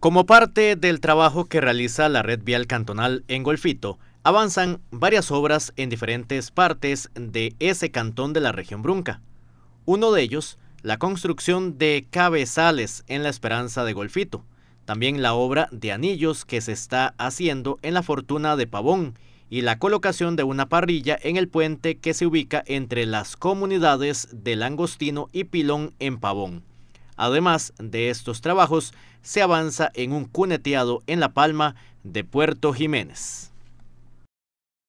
Como parte del trabajo que realiza la red vial cantonal en Golfito, avanzan varias obras en diferentes partes de ese cantón de la región Brunca. Uno de ellos, la construcción de cabezales en la Esperanza de Golfito, también la obra de anillos que se está haciendo en la Fortuna de Pavón y la colocación de una parrilla en el puente que se ubica entre las comunidades de Langostino y Pilón en Pavón. Además de estos trabajos, se avanza en un cuneteado en La Palma de Puerto Jiménez.